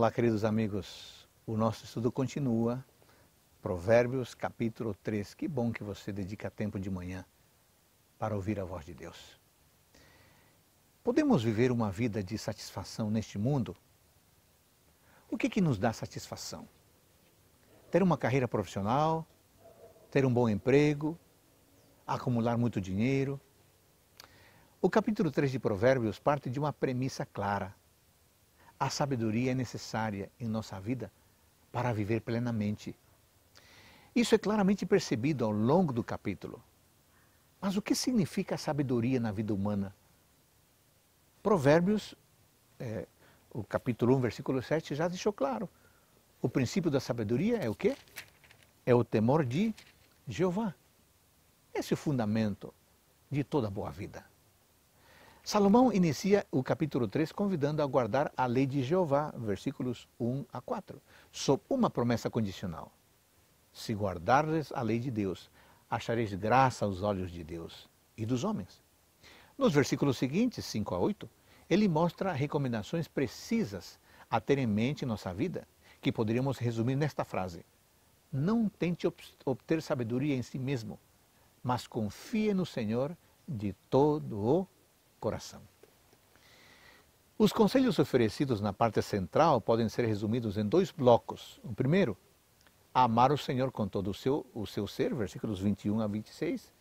Olá, queridos amigos. O nosso estudo continua. Provérbios, capítulo 3. Que bom que você dedica tempo de manhã para ouvir a voz de Deus. Podemos viver uma vida de satisfação neste mundo? O que, que nos dá satisfação? Ter uma carreira profissional, ter um bom emprego, acumular muito dinheiro. O capítulo 3 de Provérbios parte de uma premissa clara a sabedoria é necessária em nossa vida para viver plenamente. Isso é claramente percebido ao longo do capítulo. Mas o que significa a sabedoria na vida humana? Provérbios, é, o capítulo 1, versículo 7, já deixou claro. O princípio da sabedoria é o quê? É o temor de Jeová. Esse é o fundamento de toda boa vida. Salomão inicia o capítulo 3 convidando a guardar a lei de Jeová, versículos 1 a 4, sob uma promessa condicional. Se guardares a lei de Deus, achareis graça aos olhos de Deus e dos homens. Nos versículos seguintes, 5 a 8, ele mostra recomendações precisas a ter em mente em nossa vida, que poderíamos resumir nesta frase: Não tente obter sabedoria em si mesmo, mas confie no Senhor de todo o coração. Os conselhos oferecidos na parte central podem ser resumidos em dois blocos. O primeiro, amar o Senhor com todo o seu, o seu ser, versículos 21 a 26.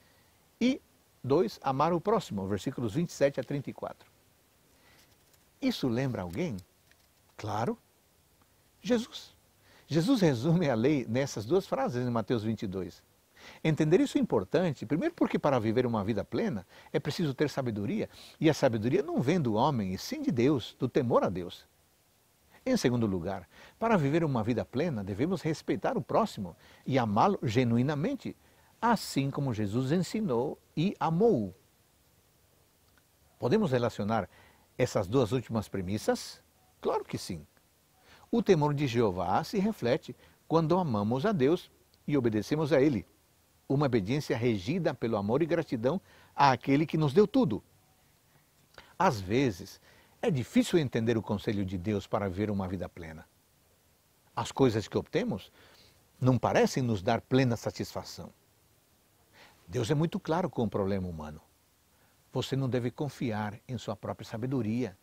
E dois, amar o próximo, versículos 27 a 34. Isso lembra alguém? Claro, Jesus. Jesus resume a lei nessas duas frases em Mateus 22. Entender isso é importante, primeiro porque para viver uma vida plena é preciso ter sabedoria, e a sabedoria não vem do homem, e sim de Deus, do temor a Deus. Em segundo lugar, para viver uma vida plena, devemos respeitar o próximo e amá-lo genuinamente, assim como Jesus ensinou e amou. Podemos relacionar essas duas últimas premissas? Claro que sim. O temor de Jeová se reflete quando amamos a Deus e obedecemos a Ele uma obediência regida pelo amor e gratidão àquele que nos deu tudo. Às vezes, é difícil entender o conselho de Deus para ver uma vida plena. As coisas que obtemos não parecem nos dar plena satisfação. Deus é muito claro com o problema humano. Você não deve confiar em sua própria sabedoria,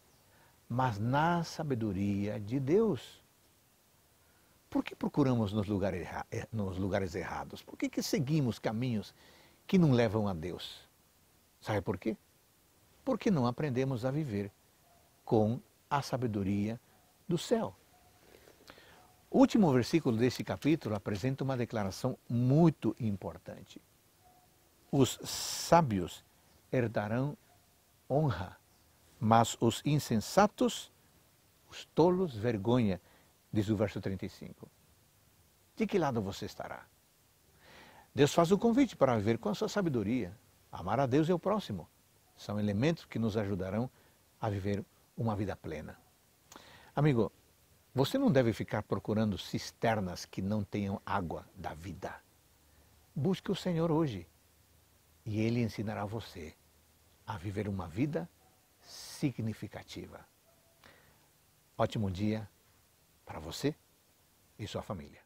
mas na sabedoria de Deus. Por que procuramos nos lugares, eh, nos lugares errados? Por que, que seguimos caminhos que não levam a Deus? Sabe por quê? Porque não aprendemos a viver com a sabedoria do céu. O último versículo deste capítulo apresenta uma declaração muito importante. Os sábios herdarão honra, mas os insensatos, os tolos, vergonha diz o verso 35. De que lado você estará? Deus faz o convite para viver com a sua sabedoria. Amar a Deus e é ao próximo são elementos que nos ajudarão a viver uma vida plena. Amigo, você não deve ficar procurando cisternas que não tenham água da vida. Busque o Senhor hoje e Ele ensinará você a viver uma vida significativa. Ótimo dia para você e sua família.